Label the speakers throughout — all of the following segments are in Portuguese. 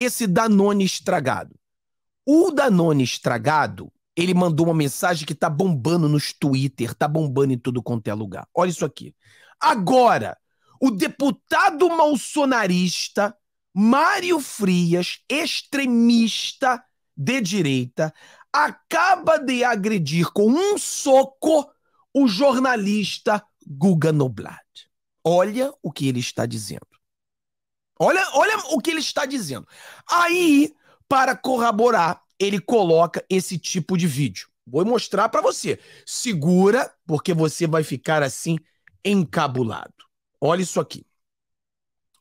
Speaker 1: esse Danone estragado. O Danone estragado, ele mandou uma mensagem que tá bombando nos Twitter, tá bombando em tudo quanto é lugar. Olha isso aqui. Agora, o deputado bolsonarista Mário Frias, extremista de direita, acaba de agredir com um soco o jornalista Guga Noblat. Olha o que ele está dizendo. Olha, olha o que ele está dizendo. Aí, para corroborar, ele coloca esse tipo de vídeo. Vou mostrar para você. Segura, porque você vai ficar assim encabulado. Olha isso aqui.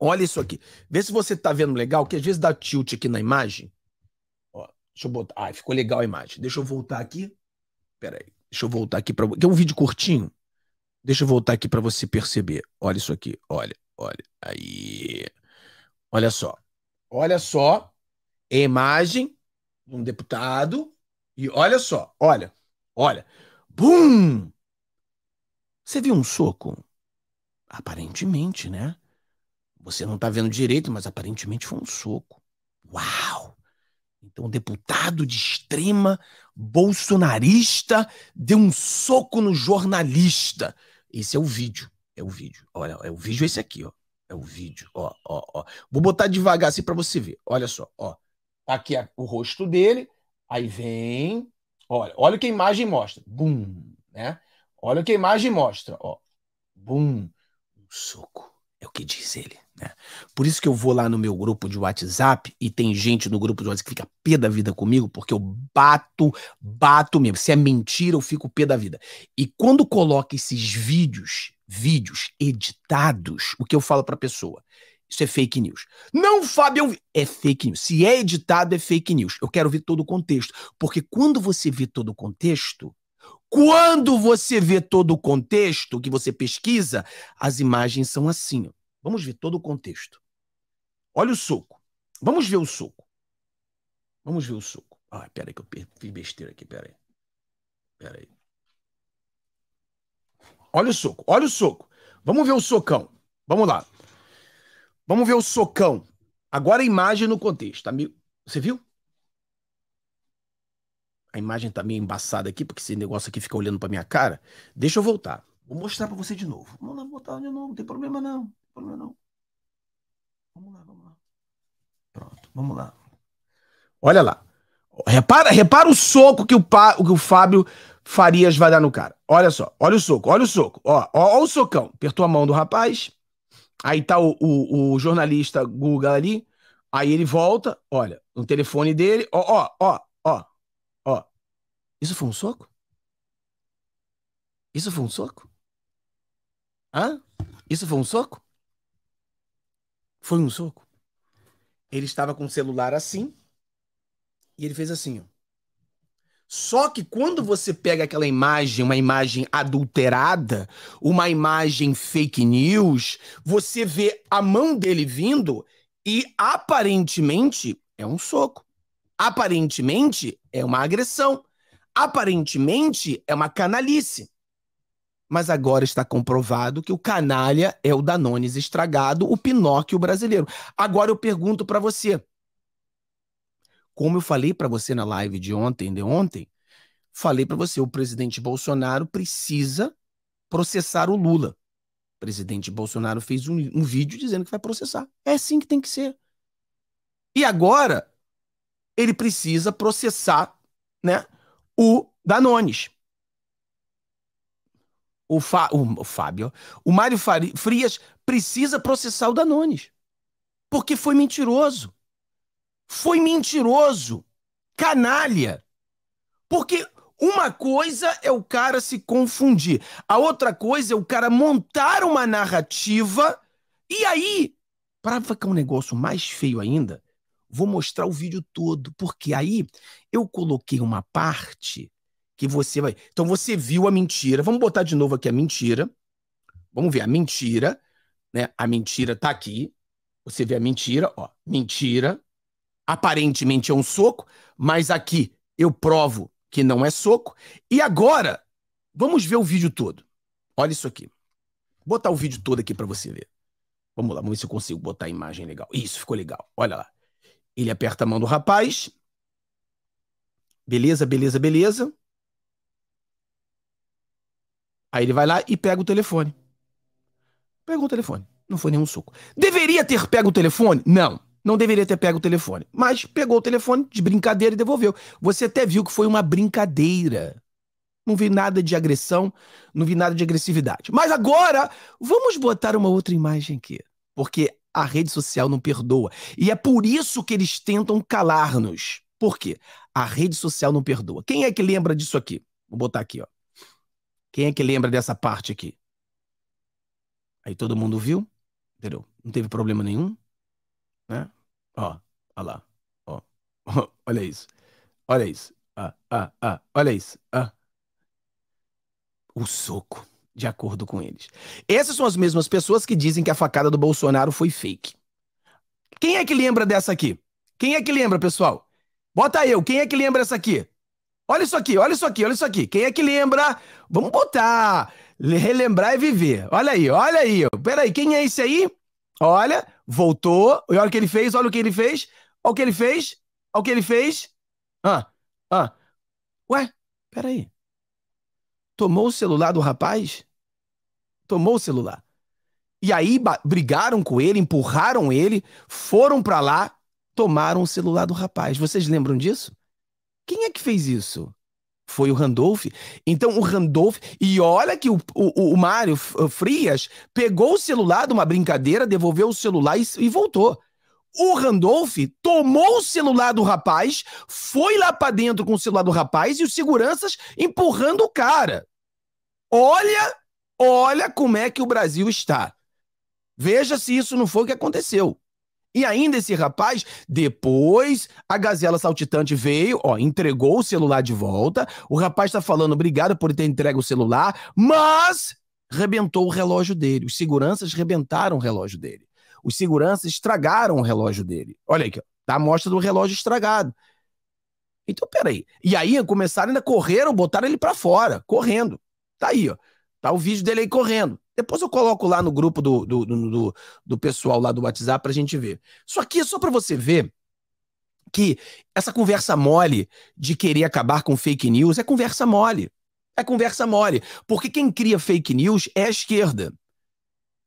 Speaker 1: Olha isso aqui. Vê se você tá vendo legal, que às vezes dá tilt aqui na imagem. Ó, deixa eu botar. Ah, ficou legal a imagem. Deixa eu voltar aqui. Pera aí. Deixa eu voltar aqui para. Que é um vídeo curtinho. Deixa eu voltar aqui para você perceber. Olha isso aqui. Olha, olha. Aí. Olha só. Olha só é imagem de um deputado e olha só, olha, olha. Bum! Você viu um soco? Aparentemente, né? Você não tá vendo direito, mas aparentemente foi um soco. Uau! Então, um deputado de extrema bolsonarista deu um soco no jornalista. Esse é o vídeo. É o vídeo. Olha, é o vídeo esse aqui, ó. É o vídeo, ó, ó, ó. Vou botar devagar assim para você ver. Olha só, ó. Tá aqui a, o rosto dele, aí vem. Olha, olha o que a imagem mostra. Bum, né? Olha o que a imagem mostra, ó. Bum. Um soco. É o que diz ele. Né? Por isso que eu vou lá no meu grupo de WhatsApp e tem gente no grupo de WhatsApp que fica pé da vida comigo, porque eu bato, bato mesmo. Se é mentira, eu fico pé da vida. E quando coloca esses vídeos, vídeos editados, o que eu falo pra pessoa? Isso é fake news. Não, Fábio, é fake news. Se é editado, é fake news. Eu quero ver todo o contexto. Porque quando você vê todo o contexto, quando você vê todo o contexto que você pesquisa, as imagens são assim. Ó. Vamos ver todo o contexto. Olha o soco. Vamos ver o soco. Vamos ver o soco. Ah, peraí que eu fiz besteira aqui, peraí. Peraí. Olha o soco, olha o soco. Vamos ver o socão. Vamos lá. Vamos ver o socão. Agora a imagem no contexto. Tá meio... Você viu? A imagem tá meio embaçada aqui, porque esse negócio aqui fica olhando pra minha cara. Deixa eu voltar. Vou mostrar para você de novo. Vamos lá, voltar de novo, não tem problema não problema não. Vamos lá, vamos lá. Pronto, vamos lá. Olha lá. Repara, repara o soco que o, pa, que o Fábio Farias vai dar no cara. Olha só, olha o soco, olha o soco. Ó, ó, ó o socão. Apertou a mão do rapaz. Aí tá o, o, o jornalista Guga ali. Aí ele volta, olha, no telefone dele. Ó, ó, ó, ó, ó. Isso foi um soco? Isso foi um soco? Hã? Isso foi um soco? Foi um soco. Ele estava com o celular assim e ele fez assim. Ó. Só que quando você pega aquela imagem, uma imagem adulterada, uma imagem fake news, você vê a mão dele vindo e aparentemente é um soco. Aparentemente é uma agressão. Aparentemente é uma canalice mas agora está comprovado que o canalha é o Danones estragado, o Pinóquio brasileiro. Agora eu pergunto para você. Como eu falei para você na live de ontem, de ontem, falei para você, o presidente Bolsonaro precisa processar o Lula. O presidente Bolsonaro fez um, um vídeo dizendo que vai processar. É assim que tem que ser. E agora ele precisa processar, né, o Danones o, Fa, o, o Fábio, o Mário Frias precisa processar o Danones. Porque foi mentiroso. Foi mentiroso. Canalha. Porque uma coisa é o cara se confundir, a outra coisa é o cara montar uma narrativa e aí, para ficar um negócio mais feio ainda, vou mostrar o vídeo todo, porque aí eu coloquei uma parte que você vai. Então você viu a mentira. Vamos botar de novo aqui a mentira. Vamos ver a mentira, né? A mentira tá aqui. Você vê a mentira, ó, mentira. Aparentemente é um soco, mas aqui eu provo que não é soco. E agora, vamos ver o vídeo todo. Olha isso aqui. Vou botar o vídeo todo aqui para você ver. Vamos lá, vamos ver se eu consigo botar a imagem legal. Isso, ficou legal. Olha lá. Ele aperta a mão do rapaz. Beleza, beleza, beleza. Aí ele vai lá e pega o telefone. Pegou o telefone. Não foi nenhum soco. Deveria ter pego o telefone? Não. Não deveria ter pego o telefone. Mas pegou o telefone de brincadeira e devolveu. Você até viu que foi uma brincadeira. Não vi nada de agressão, não vi nada de agressividade. Mas agora, vamos botar uma outra imagem aqui. Porque a rede social não perdoa. E é por isso que eles tentam calar-nos. Por quê? A rede social não perdoa. Quem é que lembra disso aqui? Vou botar aqui, ó. Quem é que lembra dessa parte aqui? Aí todo mundo viu, entendeu? Não teve problema nenhum, né? Ó, ó lá, ó, ó olha isso, olha isso, ah, ah, ah, olha isso, ah. O soco, de acordo com eles. Essas são as mesmas pessoas que dizem que a facada do Bolsonaro foi fake. Quem é que lembra dessa aqui? Quem é que lembra, pessoal? Bota eu, quem é que lembra essa aqui? Olha isso aqui, olha isso aqui, olha isso aqui. Quem é que lembra? Vamos botar. Relembrar e viver. Olha aí, olha aí. Peraí, quem é esse aí? Olha, voltou. E olha o que ele fez, olha o que ele fez. Olha o que ele fez. Olha o que ele fez. Ah, ah. Ué, peraí. Tomou o celular do rapaz? Tomou o celular. E aí brigaram com ele, empurraram ele, foram para lá, tomaram o celular do rapaz. Vocês lembram disso? Quem é que fez isso? Foi o Randolph. Então o Randolph. E olha que o, o, o Mário eh, Frias pegou o celular de uma brincadeira, devolveu o celular e, e voltou. O Randolph tomou o celular do rapaz, foi lá para dentro com o celular do rapaz e os seguranças empurrando o cara. Olha, olha como é que o Brasil está. Veja se isso não foi o que aconteceu. E ainda esse rapaz, depois a gazela saltitante veio, ó, entregou o celular de volta. O rapaz tá falando obrigado por ter entregue o celular, mas rebentou o relógio dele. Os seguranças rebentaram o relógio dele. Os seguranças estragaram o relógio dele. Olha aqui, ó, tá a mostra do relógio estragado. Então, peraí. E aí começaram, ainda correram, botaram ele para fora, correndo. Tá aí, ó. Tá o vídeo dele aí correndo. Depois eu coloco lá no grupo do, do, do, do pessoal lá do WhatsApp para a gente ver. Isso aqui é só para você ver que essa conversa mole de querer acabar com fake news é conversa mole. É conversa mole. Porque quem cria fake news é a esquerda.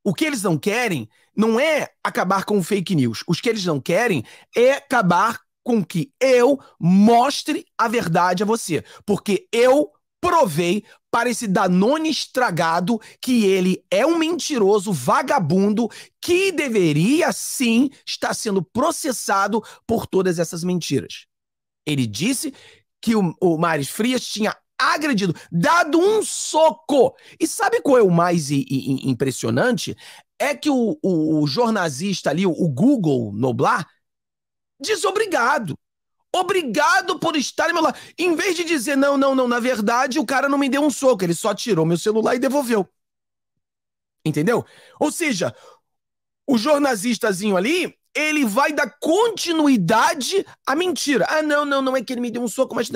Speaker 1: O que eles não querem não é acabar com fake news. O que eles não querem é acabar com que eu mostre a verdade a você. Porque eu provei para esse Danone estragado que ele é um mentiroso vagabundo que deveria sim estar sendo processado por todas essas mentiras. Ele disse que o, o Maris Frias tinha agredido, dado um soco. E sabe qual é o mais i, i, impressionante? É que o, o, o jornalista ali, o Google Noblar, desobrigado. Obrigado por estar ao meu lado. Em vez de dizer, não, não, não, na verdade o cara não me deu um soco, ele só tirou meu celular e devolveu. Entendeu? Ou seja, o jornalistazinho ali, ele vai dar continuidade à mentira. Ah, não, não, não é que ele me deu um soco, mas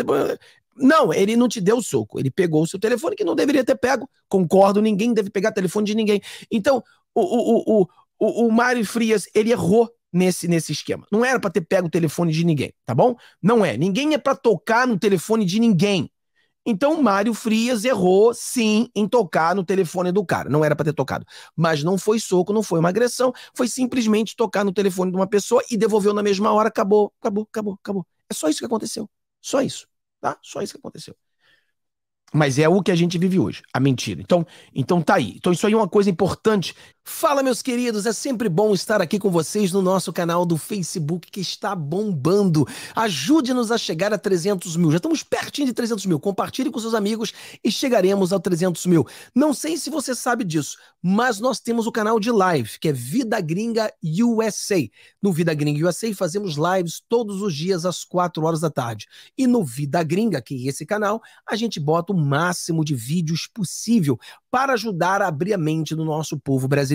Speaker 1: Não, ele não te deu o soco. Ele pegou o seu telefone, que não deveria ter pego. Concordo, ninguém deve pegar telefone de ninguém. Então, o, o, o, o, o Mário Frias, ele errou nesse, nesse esquema. Não era para ter pego o telefone de ninguém, tá bom? Não é. Ninguém é para tocar no telefone de ninguém. Então, Mário Frias errou, sim, em tocar no telefone do cara. Não era para ter tocado. Mas não foi soco, não foi uma agressão. Foi simplesmente tocar no telefone de uma pessoa e devolveu na mesma hora. Acabou, acabou, acabou, acabou. É só isso que aconteceu. Só isso, tá? Só isso que aconteceu. Mas é o que a gente vive hoje, a mentira. Então, então tá aí. Então isso aí é uma coisa importante Fala, meus queridos, é sempre bom estar aqui com vocês no nosso canal do Facebook que está bombando. Ajude-nos a chegar a 300 mil. Já estamos pertinho de 300 mil. Compartilhe com seus amigos e chegaremos a 300 mil. Não sei se você sabe disso, mas nós temos o canal de live que é Vida Gringa USA. No Vida Gringa USA fazemos lives todos os dias às 4 horas da tarde. E no Vida Gringa, que é esse canal, a gente bota o máximo de vídeos possível para ajudar a abrir a mente do nosso povo brasileiro